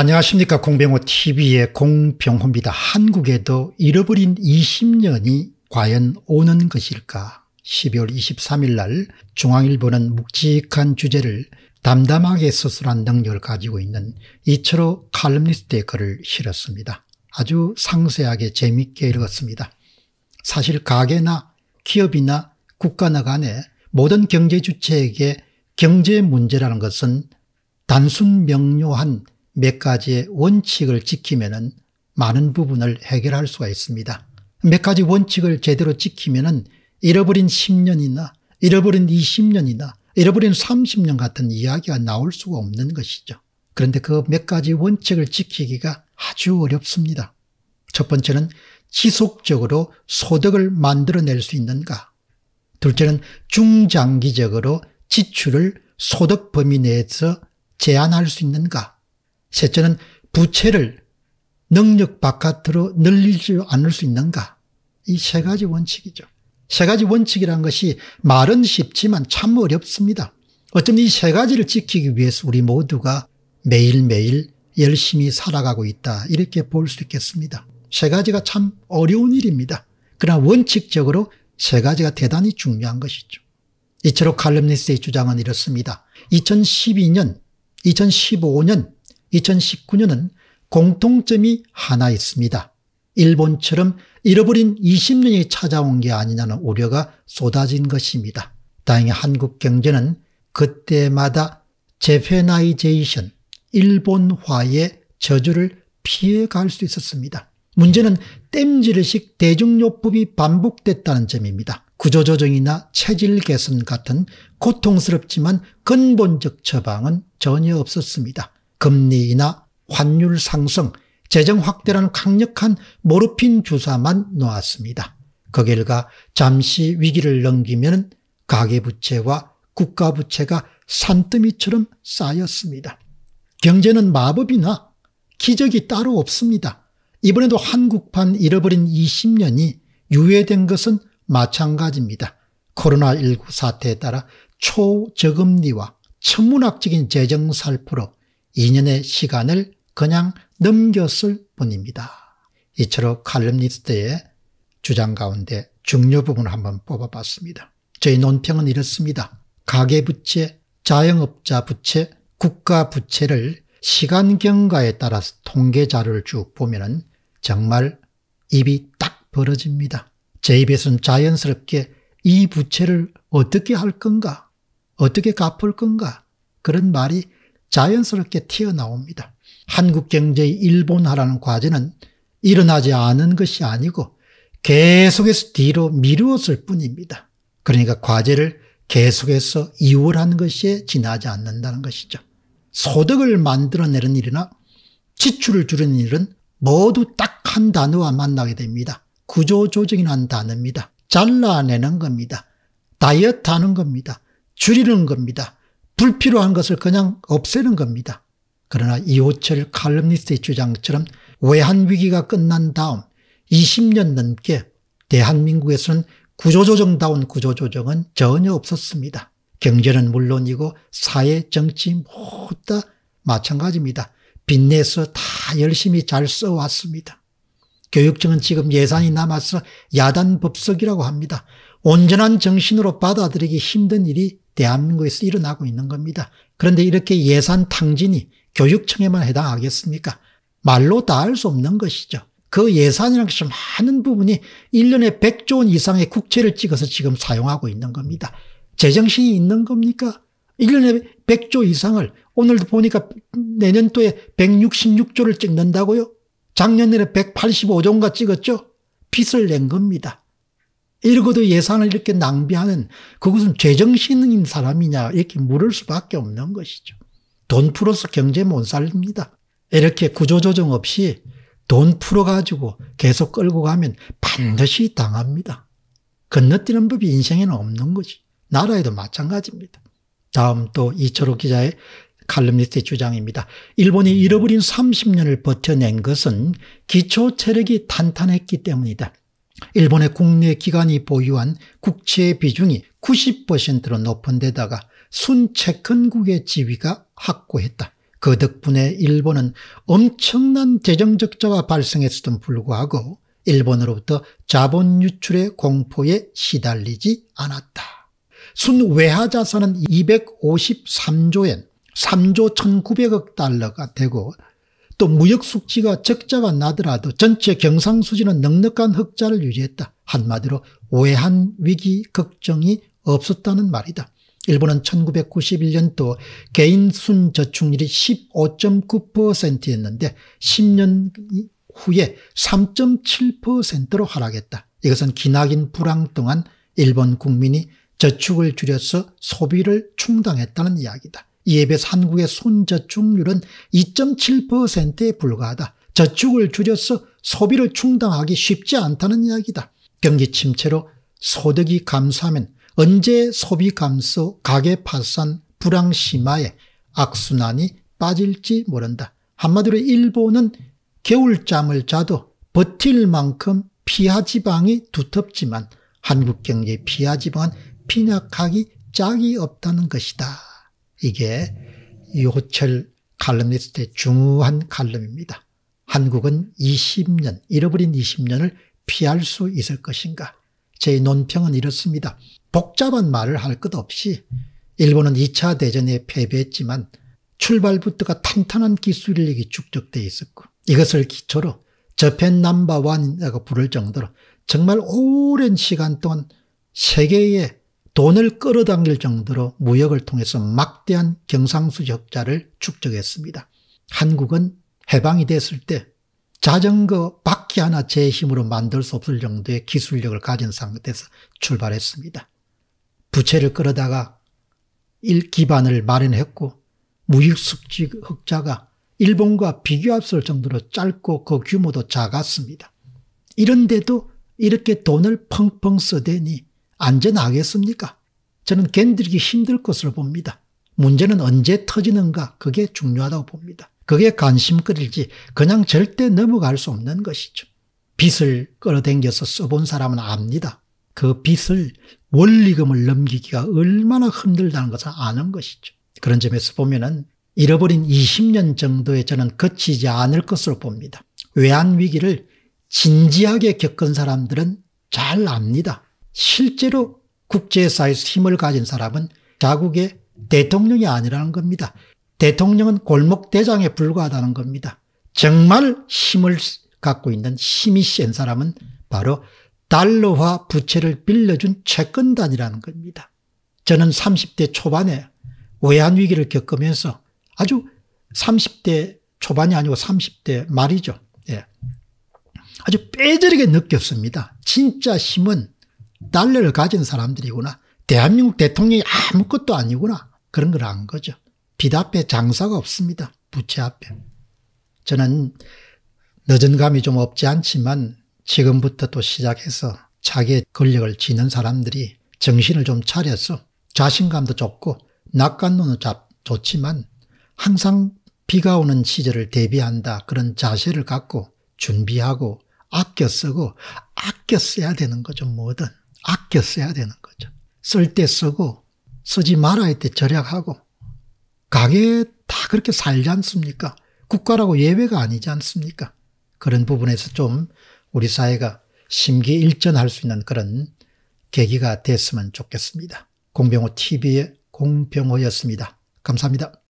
안녕하십니까 공병호TV의 공병호입니다. 한국에도 잃어버린 20년이 과연 오는 것일까 12월 23일 날 중앙일보는 묵직한 주제를 담담하게 서술한 능력을 가지고 있는 이철호 칼럼니스트의 글을 실었습니다. 아주 상세하게 재밌게 읽었습니다. 사실 가게나 기업이나 국가나 간에 모든 경제 주체에게 경제 문제라는 것은 단순 명료한 몇 가지의 원칙을 지키면은 많은 부분을 해결할 수가 있습니다. 몇 가지 원칙을 제대로 지키면 잃어버린 10년이나 잃어버린 20년이나 잃어버린 30년 같은 이야기가 나올 수가 없는 것이죠. 그런데 그 몇 가지 원칙을 지키기가 아주 어렵습니다. 첫 번째는 지속적으로 소득을 만들어낼 수 있는가. 둘째는 중장기적으로 지출을 소득 범위 내에서 제한할 수 있는가. 셋째는 부채를 능력 바깥으로 늘리지 않을 수 있는가. 이 세 가지 원칙이죠. 세 가지 원칙이라는 것이 말은 쉽지만 참 어렵습니다. 어쩌면 이 세 가지를 지키기 위해서 우리 모두가 매일매일 열심히 살아가고 있다. 이렇게 볼 수 있겠습니다. 세 가지가 참 어려운 일입니다. 그러나 원칙적으로 세 가지가 대단히 중요한 것이죠. 이처럼 칼럼니스의 주장은 이렇습니다. 2012년, 2015년 2019년은 공통점이 하나 있습니다. 일본처럼 잃어버린 20년이 찾아온 게 아니냐는 우려가 쏟아진 것입니다. 다행히 한국 경제는 그때마다 제페나이제이션, 일본화의 저주를 피해갈 수 있었습니다. 문제는 땜질의식 대중요법이 반복됐다는 점입니다. 구조조정이나 체질 개선 같은 고통스럽지만 근본적 처방은 전혀 없었습니다. 금리나 이 환율 상승, 재정 확대라는 강력한 모르핀 주사만 놓았습니다. 그 결과 잠시 위기를 넘기면 가계부채와 국가부채가 산더미처럼 쌓였습니다. 경제는 마법이나 기적이 따로 없습니다. 이번에도 한국판 잃어버린 20년이 유예된 것은 마찬가지입니다. 코로나19 사태에 따라 초저금리와 천문학적인 재정 살포로 2년의 시간을 그냥 넘겼을 뿐입니다. 이처럼 칼럼니스트의 주장 가운데 중요 부분을 한번 뽑아봤습니다. 저희 논평은 이렇습니다. 가계부채, 자영업자 부채, 국가 부채를 시간 경과에 따라서 통계 자료를 쭉 보면 은 정말 입이 딱 벌어집니다. 제 입에서는 자연스럽게 이 부채를 어떻게 할 건가? 어떻게 갚을 건가? 그런 말이 자연스럽게 튀어나옵니다. 한국 경제의 일본화라는 과제는 일어나지 않은 것이 아니고 계속해서 뒤로 미루었을 뿐입니다. 그러니까 과제를 계속해서 이월하는 것이 지나지 않는다는 것이죠. 소득을 만들어내는 일이나 지출을 줄이는 일은 모두 딱 한 단어와 만나게 됩니다. 구조조정이라는 단어입니다. 잘라내는 겁니다. 다이어트 하는 겁니다. 줄이는 겁니다. 불필요한 것을 그냥 없애는 겁니다. 그러나 이호철 칼럼니스트의 주장처럼 외환위기가 끝난 다음 20년 넘게 대한민국에서는 구조조정다운 구조조정은 전혀 없었습니다. 경제는 물론이고 사회, 정치 모두 다 마찬가지입니다. 빚내서 다 열심히 잘 써왔습니다. 교육청은 지금 예산이 남아서 야단 법석이라고 합니다. 온전한 정신으로 받아들이기 힘든 일이 대한민국에서 일어나고 있는 겁니다. 그런데 이렇게 예산 탕진이 교육청에만 해당하겠습니까? 말로 다 할 수 없는 것이죠. 그 예산이라는 것이 많은 부분이 1년에 100조 원 이상의 국채를 찍어서 지금 사용하고 있는 겁니다. 제정신이 있는 겁니까? 1년에 100조 이상을 오늘도 보니까 내년도에 166조를 찍는다고요? 작년에는 185조인가 찍었죠? 빚을 낸 겁니다. 이러고도 예산을 이렇게 낭비하는 그것은 제정신인 사람이냐 이렇게 물을 수밖에 없는 것이죠. 돈 풀어서 경제 못 살립니다. 이렇게 구조조정 없이 돈 풀어가지고 계속 끌고 가면 반드시 당합니다. 건너뛰는 법이 인생에는 없는 거지. 나라에도 마찬가지입니다. 다음 또 이철호 기자의 칼럼니스트의 주장입니다. 일본이 잃어버린 30년을 버텨낸 것은 기초 체력이 탄탄했기 때문이다. 일본의 국내 기관이 보유한 국채 비중이 90%로 높은 데다가 순채권국의 지위가 확고했다. 그 덕분에 일본은 엄청난 재정적자가 발생했음 불구하고 일본으로부터 자본 유출의 공포에 시달리지 않았다. 순외화 자산은 253조엔 3조 1900억 달러가 되고 또 무역 숙지가 적자가 나더라도 전체 경상수지는 넉넉한 흑자를 유지했다. 한마디로 외환 위기 걱정이 없었다는 말이다. 일본은 1991년도 개인 순저축률이 15.9%였는데 10년 후에 3.7%로 하락했다. 이것은 기나긴 불황 동안 일본 국민이 저축을 줄여서 소비를 충당했다는 이야기다. 예배에서 한국의 손저축률은 2.7%에 불과하다. 저축을 줄여서 소비를 충당하기 쉽지 않다는 이야기다. 경기 침체로 소득이 감소하면 언제 소비 감소, 가계 파산, 불황 심화에 악순환이 빠질지 모른다. 한마디로 일본은 겨울잠을 자도 버틸 만큼 피하지방이 두텁지만 한국 경제의 피하지방은 빈약하기 짝이 없다는 것이다. 이게 요철 칼럼니스트때 중요한 칼럼입니다. 한국은 20년, 잃어버린 20년을 피할 수 있을 것인가. 제 논평은 이렇습니다. 복잡한 말을 할 것 없이 일본은 2차 대전에 패배했지만 출발부터가 탄탄한 기술력이 축적돼 있었고 이것을 기초로 저펜 남바완이라고 부를 정도로 정말 오랜 시간 동안 세계의 돈을 끌어당길 정도로 무역을 통해서 막대한 경상수지 자를 축적했습니다. 한국은 해방이 됐을 때 자전거 바퀴 하나 제 힘으로 만들 수 없을 정도의 기술력을 가진 상태에서 출발했습니다. 부채를 끌어다가 일 기반을 마련했고 무역수지 흑자가 일본과 비교할 수 정도로 짧고 그 규모도 작았습니다. 이런데도 이렇게 돈을 펑펑 써대니 안전하겠습니까? 저는 견디기 힘들 것으로 봅니다. 문제는 언제 터지는가 그게 중요하다고 봅니다. 그게 관심거리지 그냥 절대 넘어갈 수 없는 것이죠. 빚을 끌어당겨서 써본 사람은 압니다. 그 빚을 원리금을 넘기기가 얼마나 힘들다는 것을 아는 것이죠. 그런 점에서 보면은 잃어버린 20년 정도에 저는 거치지 않을 것으로 봅니다. 외환위기를 진지하게 겪은 사람들은 잘 압니다. 실제로 국제사회에서 힘을 가진 사람은 자국의 대통령이 아니라는 겁니다. 대통령은 골목대장에 불과하다는 겁니다. 정말 힘을 갖고 있는 힘이 센 사람은 바로 달러화 부채를 빌려준 채권단이라는 겁니다. 저는 30대 초반에 외환위기를 겪으면서 아주 30대 초반이 아니고 30대 말이죠. 예. 아주 빼저리게 느꼈습니다. 진짜 힘은 달러를 가진 사람들이구나. 대한민국 대통령이 아무것도 아니구나. 그런 걸 안 거죠. 빛 앞에 장사가 없습니다. 부채 앞에. 저는 늦은 감이 좀 없지 않지만 지금부터 또 시작해서 자기의 권력을 지는 사람들이 정신을 좀 차려서 자신감도 좋고 낙관론은 좋지만 항상 비가 오는 시절을 대비한다 그런 자세를 갖고 준비하고 아껴 쓰고 아껴 써야 되는 거죠 뭐든 아껴 써야 되는 거죠. 쓸 때 쓰고 쓰지 말아야 할 때 절약하고 가게 다 그렇게 살지 않습니까? 국가라고 예외가 아니지 않습니까? 그런 부분에서 좀 우리 사회가 심기일전할 수 있는 그런 계기가 됐으면 좋겠습니다. 공병호 TV의 공병호였습니다. 감사합니다.